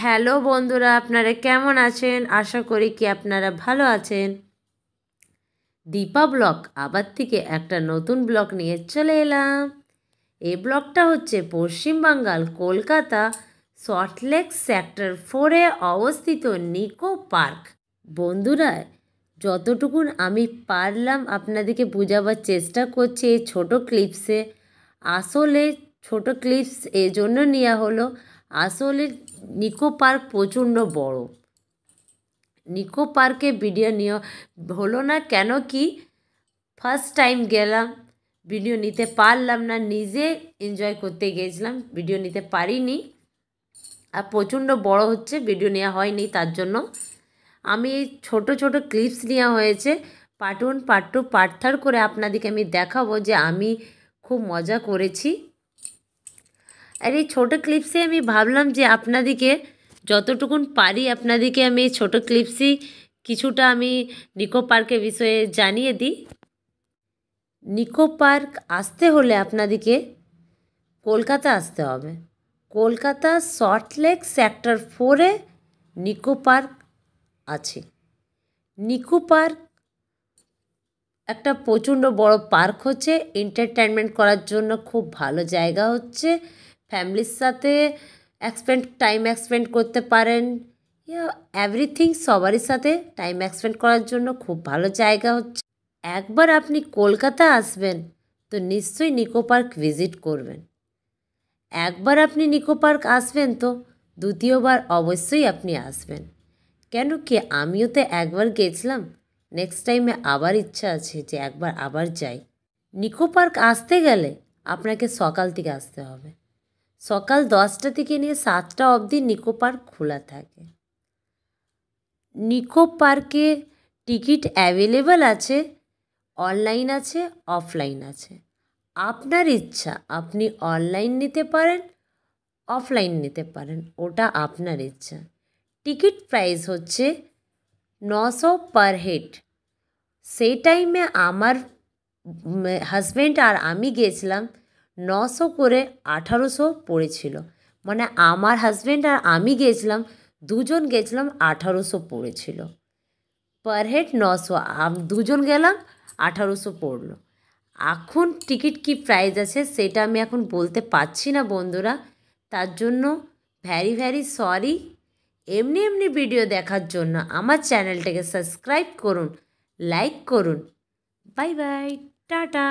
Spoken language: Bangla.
হ্যালো বন্ধুরা আপনারা কেমন আছেন আশা করি কি আপনারা ভালো আছেন দীপা ব্লক আবার থেকে একটা নতুন ব্লক নিয়ে চলে এলাম এ ব্লকটা হচ্ছে পশ্চিমবাঙ্গাল কলকাতা সল্টলেক সেক্টর ফোরে অবস্থিত নিকো পার্ক বন্ধুরা যতটুকুন আমি পারলাম আপনাদেরকে বোঝাবার চেষ্টা করছি এই ছোটো ক্লিপসে আসলে ছোট ক্লিপস এজন্য নেওয়া হলো আসলে নিকো পার্ক প্রচণ্ড বড় নিকো পার্কে ভিডিও নিয়ে হলো না কেন কি ফার্স্ট টাইম গেলাম ভিডিও নিতে পারলাম না নিজে এনজয় করতে গেছিলাম ভিডিও নিতে পারিনি আর প্রচণ্ড বড় হচ্ছে ভিডিও নেওয়া হয়নি তার জন্য আমি এই ছোটো ছোটো ক্লিপস নেওয়া হয়েছে part one part two part third করে আপনাদেরকে আমি দেখাবো যে আমি খুব মজা করেছি আর এই ছোটো ক্লিপসে আমি ভাবলাম যে আপনাদেরকে যতটুকুন পারি আপনাদেরকে আমি এই ছোটো ক্লিপসই কিছুটা আমি নিকো পার্কের বিষয়ে জানিয়ে দিই নিকো পার্ক আসতে হলে আপনাদেরকে কলকাতা আসতে হবে কলকাতা সল্টলেক সেক্টর ফোরে নিকো পার্ক আছে নিকো পার্ক একটা প্রচণ্ড বড় পার্ক হচ্ছে এন্টারটেনমেন্ট করার জন্য খুব ভালো জায়গা হচ্ছে ফ্যামিলির সাথে এক্সপেন্ড টাইম এক্সপেন্ড করতে পারেন ইয়া এভরিথিং সবারই সাথে টাইম এক্সপেন্ড করার জন্য খুব ভালো জায়গা হচ্ছে একবার আপনি কলকাতা আসবেন তো নিশ্চয়ই নিকো পার্ক ভিজিট করবেন একবার আপনি নিকো পার্ক আসবেন তো দ্বিতীয়বার অবশ্যই আপনি আসবেন কেন কি আমিও তো একবার গেছিলাম নেক্সট টাইমে আবার ইচ্ছা আছে যে একবার আবার যাই নিকো পার্ক আসতে গেলে আপনাকে সকাল থেকে আসতে হবে সকাল দশটা থেকে নিয়ে সাতটা অবধি নিকো পার্ক খোলা থাকে নিকো পার্কে টিকিট অ্যাভেলেবেল আছে অনলাইন আছে অফলাইন আছে আপনার ইচ্ছা আপনি অনলাইন নিতে পারেন অফলাইন নিতে পারেন ওটা আপনার ইচ্ছা টিকিট প্রাইস হচ্ছে নশো পার হেড সেই টাইমে আমার হাজব্যান্ড আর আমি গেছিলাম নশো করে আঠারোশো পড়েছিল মানে আমার হাজব্যান্ড আর আমি গেছিলাম দুজন গেছিলাম আঠারোশো পড়েছিল পার হেড নশো দুজন গেলাম আঠারোশো পড়লো এখন টিকিট কি প্রাইস আছে সেটা আমি এখন বলতে পারছি না বন্ধুরা তার জন্য ভ্যারি ভ্যারি সরি এমনি এমনি ভিডিও দেখার জন্য আমার চ্যানেলটাকে সাবস্ক্রাইব করুন লাইক করুন বাই বাই টাটা